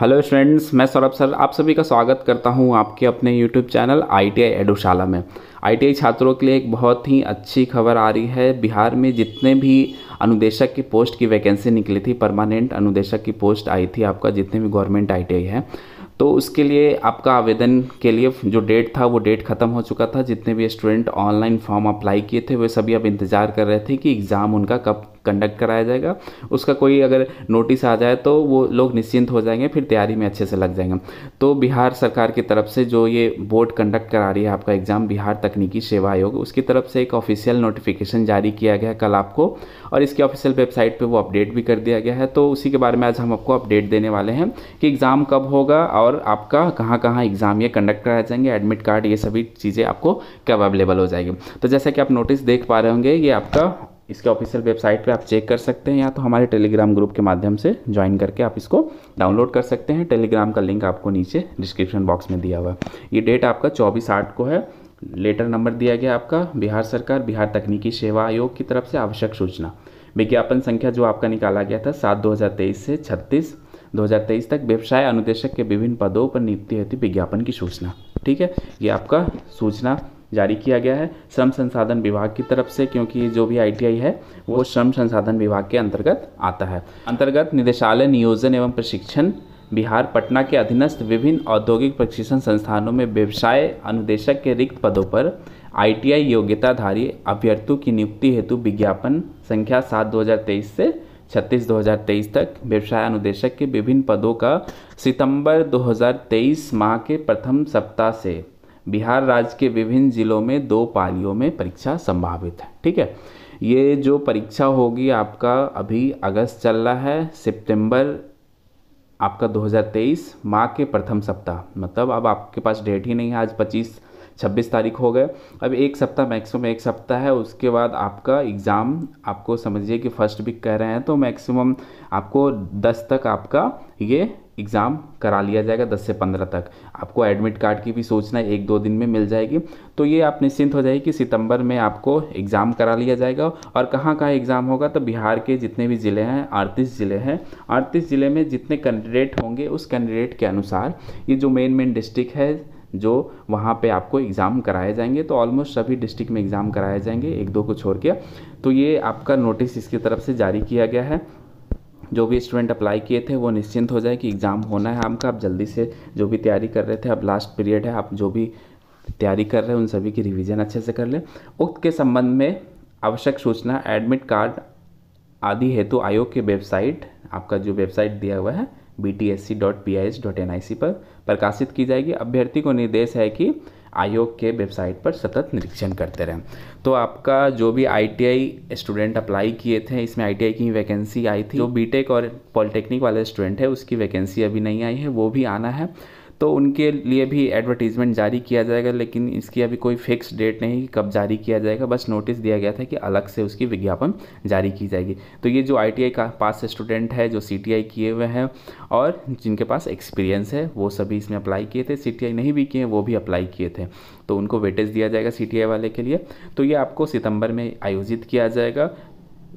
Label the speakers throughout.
Speaker 1: hello students मैं Saurabh sir आप सभी का स्वागत करता हूं आपके अपने यूट्यूब चैनल आईटीआई एडोशाला में आईटीआई छात्रों के लिए एक बहुत ही अच्छी खबर आ रही है बिहार में जितने भी अनुदेशक की पोस्ट की वैकेंसी निकली थी परमानेंट अनुदेशक की पोस्ट आई थी आपका जितने भी गवर्नमेंट आई है तो उसके लिए आपका आवेदन के लिए जो डेट था वो डेट ख़त्म हो चुका था जितने भी स्टूडेंट ऑनलाइन फॉर्म अप्लाई किए थे वे सभी अब इंतज़ार कर रहे थे कि एग्ज़ाम उनका कब कंडक्ट कराया जाएगा उसका कोई अगर नोटिस आ जाए तो वो लोग निश्चिंत हो जाएंगे फिर तैयारी में अच्छे से लग जाएंगे तो बिहार सरकार की तरफ से जो ये बोर्ड कंडक्ट करा रही है आपका एग्ज़ाम बिहार तकनीकी सेवा आयोग उसकी तरफ से एक ऑफिशियल नोटिफिकेशन जारी किया गया कल आपको और इसके ऑफिशियल वेबसाइट पर वो अपडेट भी कर दिया गया है तो उसी के बारे में आज हम आपको अपडेट देने वाले हैं कि एग्ज़ाम कब होगा और आपका कहाँ कहाँ एग्ज़ाम ये कंडक्ट कराए जाएंगे एडमिट कार्ड ये सभी चीज़ें आपको कब अवेलेबल हो जाएगी तो जैसा कि आप नोटिस देख पा रहे होंगे ये आपका इसके ऑफिशियल वेबसाइट पे आप चेक कर सकते हैं या तो हमारे टेलीग्राम ग्रुप के माध्यम से ज्वाइन करके आप इसको डाउनलोड कर सकते हैं टेलीग्राम का लिंक आपको नीचे डिस्क्रिप्शन बॉक्स में दिया हुआ है ये डेट आपका चौबीस आठ को है लेटर नंबर दिया गया आपका बिहार सरकार बिहार तकनीकी सेवा आयोग की तरफ से आवश्यक सूचना विज्ञापन संख्या जो आपका निकाला गया था सात दो हज़ार तेईस से छत्तीस 2023 तक व्यवसाय अनुदेशक के विभिन्न पदों पर नियुक्ति हेतु विज्ञापन की सूचना ठीक है ये आपका सूचना जारी किया गया है श्रम संसाधन विभाग की तरफ से क्योंकि जो भी आई है वो श्रम संसाधन विभाग के अंतर्गत आता है अंतर्गत निदेशालय नियोजन एवं प्रशिक्षण बिहार पटना के अधीनस्थ विभिन्न औद्योगिक प्रशिक्षण संस्थानों में व्यवसाय अनुदेशक के रिक्त पदों पर आईटीआई योग्यताधारी अभ्यर्थियों की नियुक्ति हेतु विज्ञापन संख्या सात दो से छत्तीस दो तक व्यवसाय अनुदेशक के विभिन्न पदों का सितंबर 2023 माह के प्रथम सप्ताह से बिहार राज्य के विभिन्न ज़िलों में दो पालियों में परीक्षा संभावित है ठीक है ये जो परीक्षा होगी आपका अभी अगस्त चल रहा है सितंबर आपका 2023 माह के प्रथम सप्ताह मतलब अब आपके पास डेट ही नहीं है आज 25 छब्बीस तारीख हो गए अब एक सप्ताह मैक्सिमम एक सप्ताह है उसके बाद आपका एग्ज़ाम आपको समझिए कि फर्स्ट वीक कह रहे हैं तो मैक्सिमम आपको दस तक आपका ये एग्ज़ाम करा लिया जाएगा 10 से 15 तक आपको एडमिट कार्ड की भी सूचना एक दो दिन में मिल जाएगी तो ये आप निश्चिंत हो जाएगी कि सितंबर में आपको एग्ज़ाम करा लिया जाएगा और कहाँ कहाँ एग्ज़ाम होगा तो बिहार के जितने भी ज़िले हैं अड़तीस ज़िले हैं अड़तीस ज़िले में जितने कैंडिडेट होंगे उस कैंडिडेट के अनुसार ये जो मेन मेन डिस्ट्रिक्ट है जो वहाँ पे आपको एग्ज़ाम कराए जाएंगे तो ऑलमोस्ट सभी डिस्ट्रिक्ट में एग्ज़ाम कराए जाएंगे एक दो को छोड़ के तो ये आपका नोटिस इसकी तरफ से जारी किया गया है जो भी स्टूडेंट अप्लाई किए थे वो निश्चिंत हो जाए कि एग्ज़ाम होना है आपका आप जल्दी से जो भी तैयारी कर रहे थे अब लास्ट पीरियड है आप जो भी तैयारी कर रहे हैं उन सभी की रिवीजन अच्छे से कर लें उक्त के संबंध में आवश्यक सूचना एडमिट कार्ड आदि हेतु आयोग के वेबसाइट आपका जो वेबसाइट दिया हुआ है B T S C dot P I dot N I C पर प्रकाशित की जाएगी अभ्यर्थी को निर्देश है कि आयोग के वेबसाइट पर सतत निरीक्षण करते रहें तो आपका जो भी आईटीआई स्टूडेंट अप्लाई किए थे इसमें आईटीआई की वैकेंसी आई थी जो बीटेक और पॉलिटेक्निक वाले स्टूडेंट है उसकी वैकेंसी अभी नहीं आई है वो भी आना है तो उनके लिए भी एडवर्टीज़मेंट जारी किया जाएगा लेकिन इसकी अभी कोई फिक्स डेट नहीं कि कब जारी किया जाएगा बस नोटिस दिया गया था कि अलग से उसकी विज्ञापन जारी की जाएगी तो ये जो आई का पास स्टूडेंट है जो सी किए हुए हैं और जिनके पास एक्सपीरियंस है वो सभी इसमें अप्लाई किए थे सी नहीं भी किए हैं वो भी अप्लाई किए थे तो उनको वेटेज दिया जाएगा सी वाले के लिए तो ये आपको सितंबर में आयोजित किया जाएगा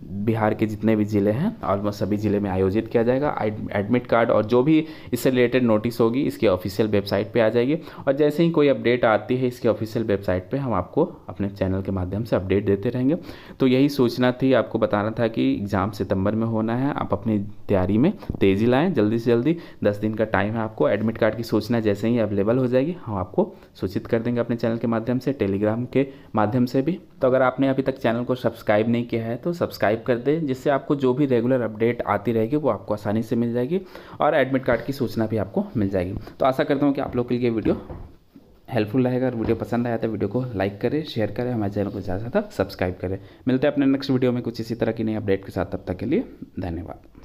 Speaker 1: बिहार के जितने भी ज़िले हैं ऑलमोस्ट सभी ज़िले में आयोजित किया जाएगा एडमिट कार्ड और जो भी इससे रिलेटेड नोटिस होगी इसके ऑफिशियल वेबसाइट पे आ जाएगी और जैसे ही कोई अपडेट आती है इसके ऑफिशियल वेबसाइट पे हम आपको अपने चैनल के माध्यम से अपडेट देते रहेंगे तो यही सूचना थी आपको बताना था कि एग्ज़ाम सितंबर में होना है आप अपनी तैयारी में तेज़ी लाएँ जल्दी से जल्दी दस दिन का टाइम है आपको एडमिट कार्ड की सूचना जैसे ही अवेलेबल हो जाएगी हम आपको सूचित कर देंगे अपने चैनल के माध्यम से टेलीग्राम के माध्यम से भी तो अगर आपने अभी तक चैनल को सब्सक्राइब नहीं किया है तो सब्सक्राइब सब्सक्राइब कर दें जिससे आपको जो भी रेगुलर अपडेट आती रहेगी वो आपको आसानी से मिल जाएगी और एडमिट कार्ड की सूचना भी आपको मिल जाएगी तो आशा करता हूँ कि आप लोग के लिए वीडियो हेल्पफुल रहेगा और वीडियो पसंद आया तो वीडियो को लाइक करें शेयर करें हमारे चैनल को ज़्यादा से ज़्यादा सब्सक्राइब करें मिलते हैं अपने नेक्स्ट वीडियो में कुछ इसी तरह की नई अपडेट के साथ तब तक के लिए धन्यवाद